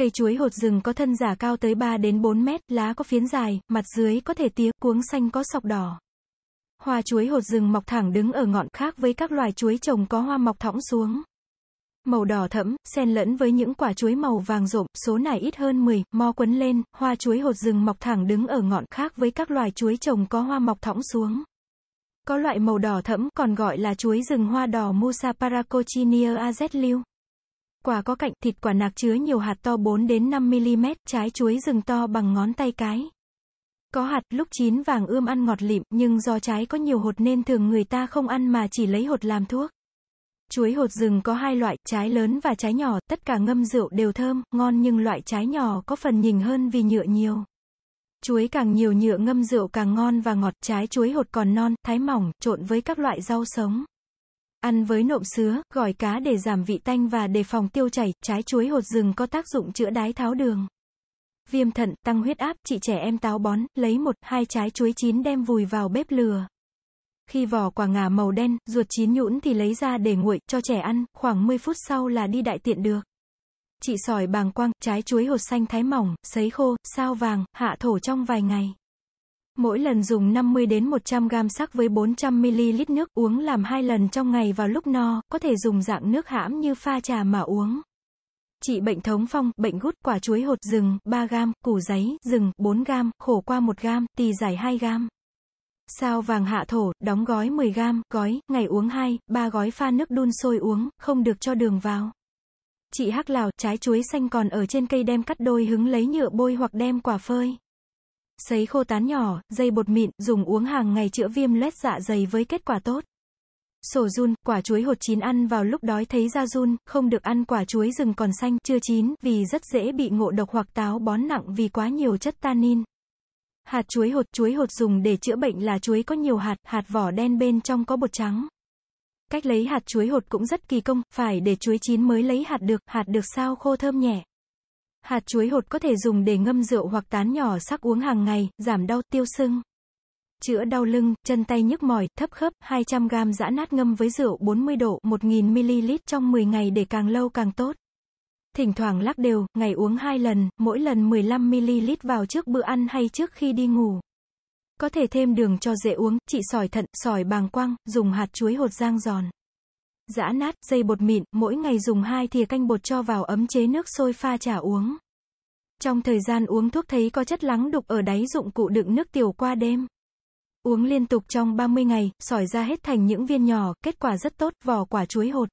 Cây chuối hột rừng có thân giả cao tới 3 đến 4 mét, lá có phiến dài, mặt dưới có thể tía, cuống xanh có sọc đỏ. Hoa chuối hột rừng mọc thẳng đứng ở ngọn khác với các loài chuối trồng có hoa mọc thõng xuống. Màu đỏ thẫm, xen lẫn với những quả chuối màu vàng rộm, số này ít hơn 10, mo quấn lên, hoa chuối hột rừng mọc thẳng đứng ở ngọn khác với các loài chuối trồng có hoa mọc thõng xuống. Có loại màu đỏ thẫm còn gọi là chuối rừng hoa đỏ Musa paracochinia azliu. Quả có cạnh, thịt quả nạc chứa nhiều hạt to 4 đến 5 mm, trái chuối rừng to bằng ngón tay cái. Có hạt lúc chín vàng ươm ăn ngọt lịm, nhưng do trái có nhiều hột nên thường người ta không ăn mà chỉ lấy hột làm thuốc. Chuối hột rừng có hai loại, trái lớn và trái nhỏ, tất cả ngâm rượu đều thơm, ngon nhưng loại trái nhỏ có phần nhỉnh hơn vì nhựa nhiều. Chuối càng nhiều nhựa ngâm rượu càng ngon và ngọt, trái chuối hột còn non, thái mỏng, trộn với các loại rau sống. Ăn với nộm sứa, gỏi cá để giảm vị tanh và đề phòng tiêu chảy, trái chuối hột rừng có tác dụng chữa đái tháo đường. Viêm thận, tăng huyết áp, chị trẻ em táo bón, lấy một, hai trái chuối chín đem vùi vào bếp lửa. Khi vỏ quả ngà màu đen, ruột chín nhũn thì lấy ra để nguội, cho trẻ ăn, khoảng 10 phút sau là đi đại tiện được. Chị sỏi bàng quang, trái chuối hột xanh thái mỏng, sấy khô, sao vàng, hạ thổ trong vài ngày. Mỗi lần dùng 50 đến 100 gam sắc với 400 ml nước uống làm hai lần trong ngày vào lúc no, có thể dùng dạng nước hãm như pha trà mà uống. Trị bệnh thống phong, bệnh gút, quả chuối hột rừng, 3 gam, củ giấy, rừng, 4 gam, khổ qua 1 gam, tỳ giải 2 gam. Sao vàng hạ thổ, đóng gói 10 gam, gói, ngày uống 2, 3 gói pha nước đun sôi uống, không được cho đường vào. Chị hắc lào, trái chuối xanh còn ở trên cây đem cắt đôi hứng lấy nhựa bôi hoặc đem quả phơi sấy khô tán nhỏ, dây bột mịn, dùng uống hàng ngày chữa viêm loét dạ dày với kết quả tốt. Sổ run, quả chuối hột chín ăn vào lúc đói thấy da run, không được ăn quả chuối rừng còn xanh, chưa chín, vì rất dễ bị ngộ độc hoặc táo bón nặng vì quá nhiều chất tannin. Hạt chuối hột, chuối hột dùng để chữa bệnh là chuối có nhiều hạt, hạt vỏ đen bên trong có bột trắng. Cách lấy hạt chuối hột cũng rất kỳ công, phải để chuối chín mới lấy hạt được, hạt được sao khô thơm nhẹ. Hạt chuối hột có thể dùng để ngâm rượu hoặc tán nhỏ sắc uống hàng ngày, giảm đau tiêu sưng. Chữa đau lưng, chân tay nhức mỏi, thấp khớp, 200g giã nát ngâm với rượu 40 độ 1000ml trong 10 ngày để càng lâu càng tốt. Thỉnh thoảng lắc đều, ngày uống 2 lần, mỗi lần 15ml vào trước bữa ăn hay trước khi đi ngủ. Có thể thêm đường cho dễ uống, trị sỏi thận, sỏi bàng quang, dùng hạt chuối hột rang giòn giã nát, dây bột mịn, mỗi ngày dùng hai thìa canh bột cho vào ấm chế nước sôi pha trà uống. Trong thời gian uống thuốc thấy có chất lắng đục ở đáy dụng cụ đựng nước tiểu qua đêm. Uống liên tục trong 30 ngày, sỏi ra hết thành những viên nhỏ, kết quả rất tốt, vỏ quả chuối hột.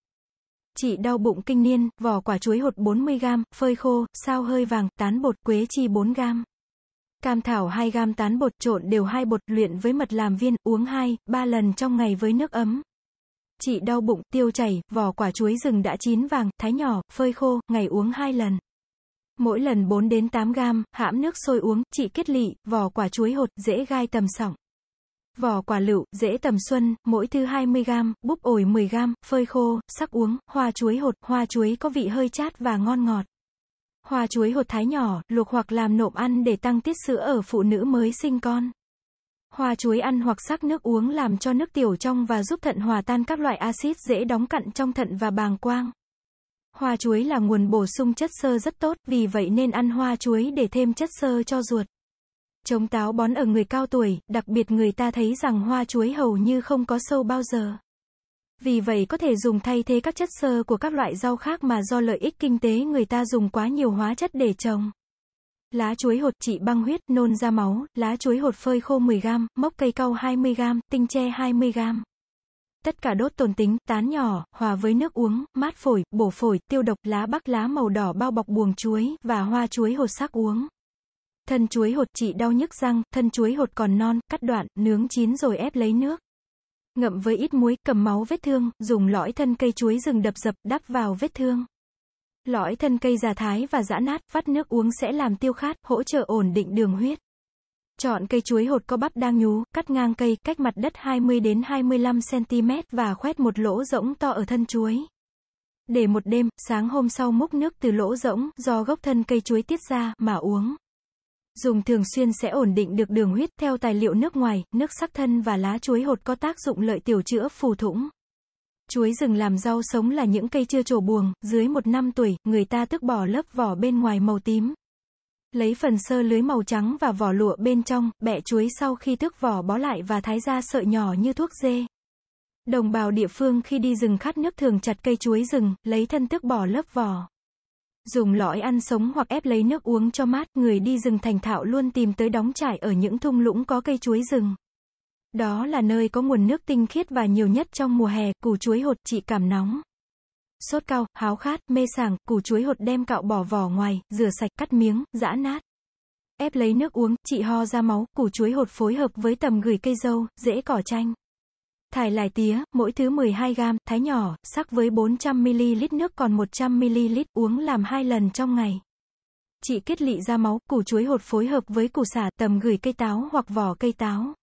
Chị đau bụng kinh niên, vỏ quả chuối hột 40g, phơi khô, sao hơi vàng, tán bột, quế chi 4g. Cam thảo 2g tán bột trộn đều hai bột luyện với mật làm viên, uống 2, 3 lần trong ngày với nước ấm chị đau bụng, tiêu chảy, vỏ quả chuối rừng đã chín vàng, thái nhỏ, phơi khô, ngày uống 2 lần. Mỗi lần 4 đến 8 gram hãm nước sôi uống, chị kết lị, vỏ quả chuối hột, dễ gai tầm sỏng. Vỏ quả lựu, dễ tầm xuân, mỗi thứ 20 gram búp ổi 10 gram phơi khô, sắc uống, hoa chuối hột, hoa chuối có vị hơi chát và ngon ngọt. Hoa chuối hột thái nhỏ, luộc hoặc làm nộm ăn để tăng tiết sữa ở phụ nữ mới sinh con hoa chuối ăn hoặc sắc nước uống làm cho nước tiểu trong và giúp thận hòa tan các loại axit dễ đóng cặn trong thận và bàng quang. Hoa chuối là nguồn bổ sung chất xơ rất tốt, vì vậy nên ăn hoa chuối để thêm chất xơ cho ruột. Chống táo bón ở người cao tuổi, đặc biệt người ta thấy rằng hoa chuối hầu như không có sâu bao giờ. Vì vậy có thể dùng thay thế các chất xơ của các loại rau khác mà do lợi ích kinh tế người ta dùng quá nhiều hóa chất để trồng. Lá chuối hột trị băng huyết, nôn ra máu, lá chuối hột phơi khô 10g, mốc cây cau 20g, tinh tre 20g. Tất cả đốt tồn tính, tán nhỏ, hòa với nước uống, mát phổi, bổ phổi, tiêu độc, lá bắc lá màu đỏ bao bọc buồng chuối, và hoa chuối hột sắc uống. Thân chuối hột trị đau nhức răng, thân chuối hột còn non, cắt đoạn, nướng chín rồi ép lấy nước. Ngậm với ít muối, cầm máu vết thương, dùng lõi thân cây chuối rừng đập dập, đắp vào vết thương lõi thân cây già thái và giã nát, vắt nước uống sẽ làm tiêu khát, hỗ trợ ổn định đường huyết. Chọn cây chuối hột có bắp đang nhú, cắt ngang cây, cách mặt đất 20 đến 25 cm và khoét một lỗ rỗng to ở thân chuối. Để một đêm, sáng hôm sau múc nước từ lỗ rỗng, do gốc thân cây chuối tiết ra, mà uống. Dùng thường xuyên sẽ ổn định được đường huyết theo tài liệu nước ngoài, nước sắc thân và lá chuối hột có tác dụng lợi tiểu chữa phù thủng. Chuối rừng làm rau sống là những cây chưa trổ buồng, dưới một năm tuổi, người ta tức bỏ lớp vỏ bên ngoài màu tím. Lấy phần sơ lưới màu trắng và vỏ lụa bên trong, bẹ chuối sau khi tước vỏ bó lại và thái ra sợi nhỏ như thuốc dê. Đồng bào địa phương khi đi rừng khát nước thường chặt cây chuối rừng, lấy thân tước bỏ lớp vỏ. Dùng lõi ăn sống hoặc ép lấy nước uống cho mát, người đi rừng thành thạo luôn tìm tới đóng trải ở những thung lũng có cây chuối rừng. Đó là nơi có nguồn nước tinh khiết và nhiều nhất trong mùa hè, củ chuối hột trị cảm nóng. Sốt cao, háo khát, mê sảng, củ chuối hột đem cạo bỏ vỏ ngoài, rửa sạch, cắt miếng, giã nát. Ép lấy nước uống, trị ho ra máu, củ chuối hột phối hợp với tầm gửi cây dâu, rễ cỏ chanh. Thải lại tía, mỗi thứ 12 gram, thái nhỏ, sắc với 400ml nước còn 100ml, uống làm 2 lần trong ngày. Trị kết lị ra máu, củ chuối hột phối hợp với củ xả, tầm gửi cây táo hoặc vỏ cây táo.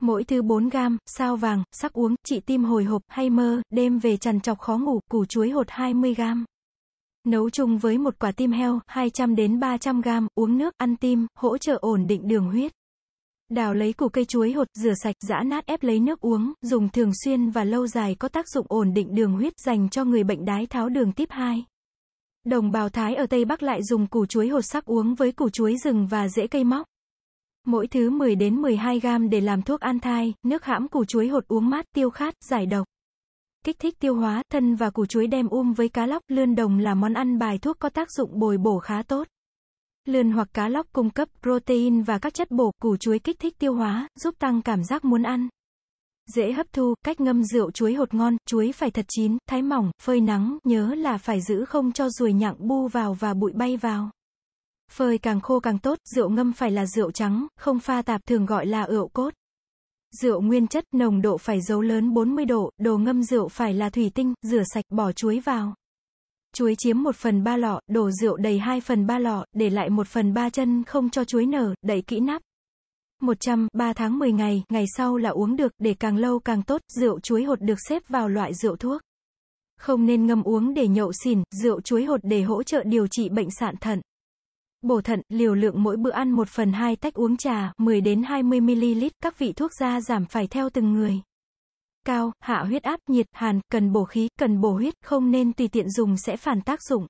Mỗi thứ 4 gam, sao vàng, sắc uống, trị tim hồi hộp, hay mơ, đêm về trằn trọc khó ngủ, củ chuối hột 20 gam. Nấu chung với một quả tim heo, 200 đến 300 gam, uống nước, ăn tim, hỗ trợ ổn định đường huyết. Đào lấy củ cây chuối hột, rửa sạch, giã nát ép lấy nước uống, dùng thường xuyên và lâu dài có tác dụng ổn định đường huyết dành cho người bệnh đái tháo đường tiếp 2. Đồng bào Thái ở Tây Bắc lại dùng củ chuối hột sắc uống với củ chuối rừng và rễ cây móc mỗi thứ 10 đến 12 gram để làm thuốc an thai, nước hãm củ chuối hột uống mát tiêu khát, giải độc. Kích thích tiêu hóa, thân và củ chuối đem um với cá lóc, lươn đồng là món ăn bài thuốc có tác dụng bồi bổ khá tốt. Lươn hoặc cá lóc cung cấp protein và các chất bổ, củ chuối kích thích tiêu hóa, giúp tăng cảm giác muốn ăn. Dễ hấp thu, cách ngâm rượu chuối hột ngon, chuối phải thật chín, thái mỏng, phơi nắng, nhớ là phải giữ không cho ruồi nhặng bu vào và bụi bay vào. Phơi càng khô càng tốt, rượu ngâm phải là rượu trắng, không pha tạp thường gọi là rượu cốt. Rượu nguyên chất, nồng độ phải giấu lớn 40 độ, đồ ngâm rượu phải là thủy tinh, rửa sạch, bỏ chuối vào. Chuối chiếm 1 phần 3 lọ, đổ rượu đầy 2 phần 3 lọ, để lại 1 phần 3 chân không cho chuối nở, đậy kỹ nắp. 100, 3 tháng 10 ngày, ngày sau là uống được, để càng lâu càng tốt, rượu chuối hột được xếp vào loại rượu thuốc. Không nên ngâm uống để nhậu xỉn, rượu chuối hột để hỗ trợ điều trị bệnh sạn thận bổ thận, liều lượng mỗi bữa ăn 1 phần 2 tách uống trà, 10 đến 20ml, các vị thuốc da giảm phải theo từng người. Cao, hạ huyết áp, nhiệt, hàn, cần bổ khí, cần bổ huyết, không nên tùy tiện dùng sẽ phản tác dụng.